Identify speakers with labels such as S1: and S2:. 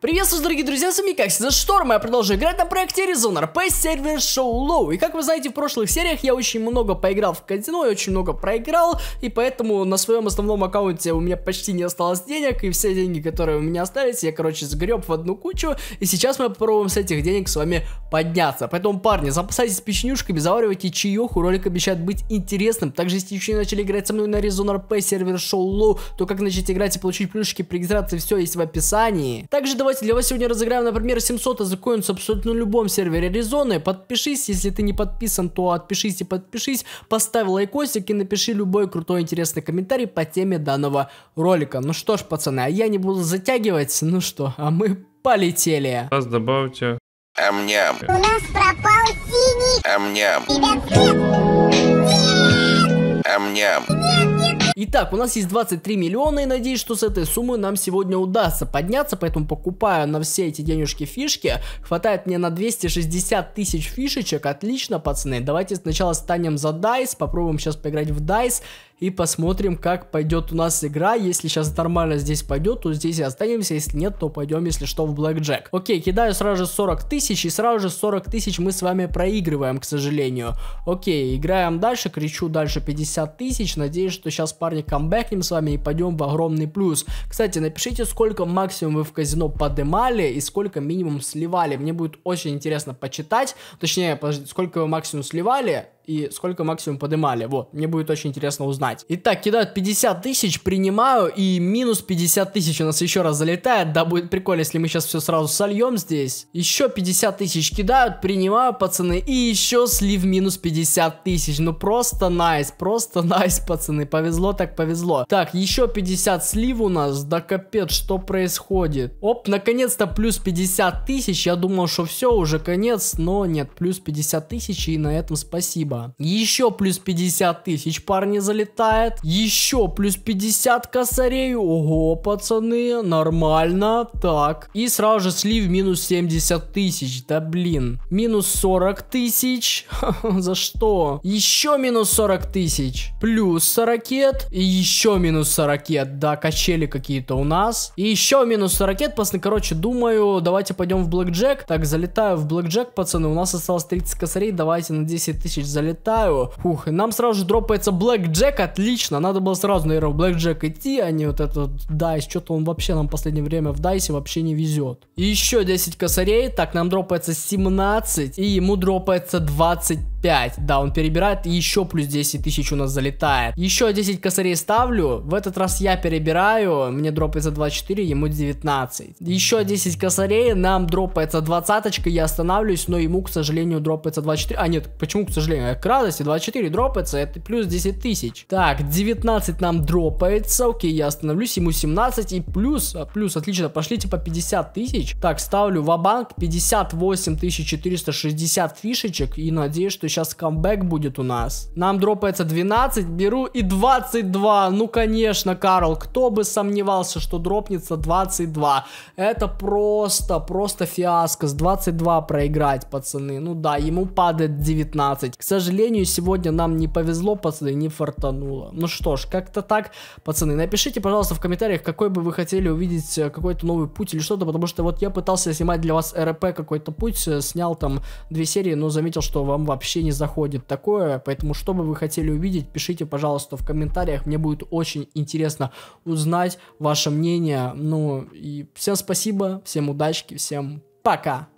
S1: Приветствую, дорогие друзья, с вами как всегда Шторм, я продолжаю играть на проекте Arizona RP сервер Show Low. И как вы знаете, в прошлых сериях я очень много поиграл в казино, я очень много проиграл, и поэтому на своем основном аккаунте у меня почти не осталось денег, и все деньги, которые у меня остались, я, короче, сгреб в одну кучу, и сейчас мы попробуем с этих денег с вами подняться. Поэтому, парни, запасайтесь печенюшками, заваривайте чаеху, ролик обещает быть интересным. Также, если еще не начали играть со мной на Arizona RP сервер Show Low, то как начать играть и получить плюшки при регистрации, все есть в описании. Также давай давайте для вас сегодня разыграем, например, 700 за азакоинс абсолютно на любом сервере Резоны. Подпишись, если ты не подписан, то отпишись и подпишись. Поставь лайкосик и напиши любой крутой интересный комментарий по теме данного ролика. Ну что ж, пацаны, а я не буду затягивать. Ну что, а мы полетели. Раз добавьте. Амням. У нас пропал синий. Амням. Ребят, нет. Нет. Амням. Нет. Итак, у нас есть 23 миллиона, и надеюсь, что с этой суммы нам сегодня удастся подняться, поэтому покупаю на все эти денежки фишки. Хватает мне на 260 тысяч фишечек, отлично, пацаны. Давайте сначала станем за дайс, попробуем сейчас поиграть в дайс и посмотрим, как пойдет у нас игра. Если сейчас нормально здесь пойдет, то здесь и останемся. Если нет, то пойдем, если что, в блэкджек. Окей, кидаю сразу же 40 тысяч, и сразу же 40 тысяч мы с вами проигрываем, к сожалению. Окей, играем дальше, кричу дальше 50 тысяч. Надеюсь, что сейчас, парни, камбэкнем с вами и пойдем в огромный плюс. Кстати, напишите, сколько максимум вы в казино подымали и сколько минимум сливали. Мне будет очень интересно почитать. Точнее, сколько вы максимум сливали, и сколько максимум поднимали. Вот, мне будет очень интересно узнать. Итак, кидают 50 тысяч, принимаю, и минус 50 тысяч у нас еще раз залетает. Да, будет прикольно, если мы сейчас все сразу сольем здесь. Еще 50 тысяч кидают, принимаю, пацаны, и еще слив минус 50 тысяч. Ну, просто найс, просто найс, пацаны. Повезло так повезло. Так, еще 50 слив у нас. Да капец, что происходит? Оп, наконец-то плюс 50 тысяч. Я думал, что все, уже конец, но нет, плюс 50 тысяч, и на этом спасибо. Еще плюс 50 тысяч. Парни залетает. Еще плюс 50 косарей. Ого, пацаны. Нормально. Так. И сразу же слив минус 70 тысяч. Да блин. Минус 40 тысяч. За что? Еще минус 40 тысяч. Плюс ракет. И еще минус ракет. Да, качели какие-то у нас. И еще минус ракет. Пацаны, короче, думаю, давайте пойдем в блэкджек. Так, залетаю в блэкджек, пацаны. У нас осталось 30 косарей. Давайте на 10 тысяч залетаем витаю. Фух, и нам сразу же дропается Блэк Джек, отлично. Надо было сразу, наверное, в Блэк Джек идти, а не вот этот Дайс. Что-то он вообще нам в последнее время в Дайсе вообще не везет. еще 10 косарей. Так, нам дропается 17, и ему дропается 20 5. Да, он перебирает. И еще плюс 10 тысяч у нас залетает. Еще 10 косарей ставлю. В этот раз я перебираю. Мне дропается 24, ему 19. Еще 10 косарей. Нам дропается 20 Я останавливаюсь, но ему, к сожалению, дропается 24. А нет, почему, к сожалению? К радости 24 дропается. Это плюс 10 тысяч. Так, 19 нам дропается. Окей, я остановлюсь. Ему 17. И плюс, а, плюс, отлично. Пошли типа 50 тысяч. Так, ставлю в банк 58 460 фишечек. И надеюсь, что сейчас камбэк будет у нас. Нам дропается 12, беру и 22. Ну, конечно, Карл, кто бы сомневался, что дропнется 22. Это просто, просто фиаско. С 22 проиграть, пацаны. Ну да, ему падает 19. К сожалению, сегодня нам не повезло, пацаны, не фартануло. Ну что ж, как-то так, пацаны. Напишите, пожалуйста, в комментариях, какой бы вы хотели увидеть э, какой-то новый путь или что-то, потому что вот я пытался снимать для вас РП какой-то путь, э, снял там две серии, но заметил, что вам вообще вообще не заходит такое. Поэтому, что бы вы хотели увидеть, пишите, пожалуйста, в комментариях. Мне будет очень интересно узнать ваше мнение. Ну, и всем спасибо, всем удачки, всем пока!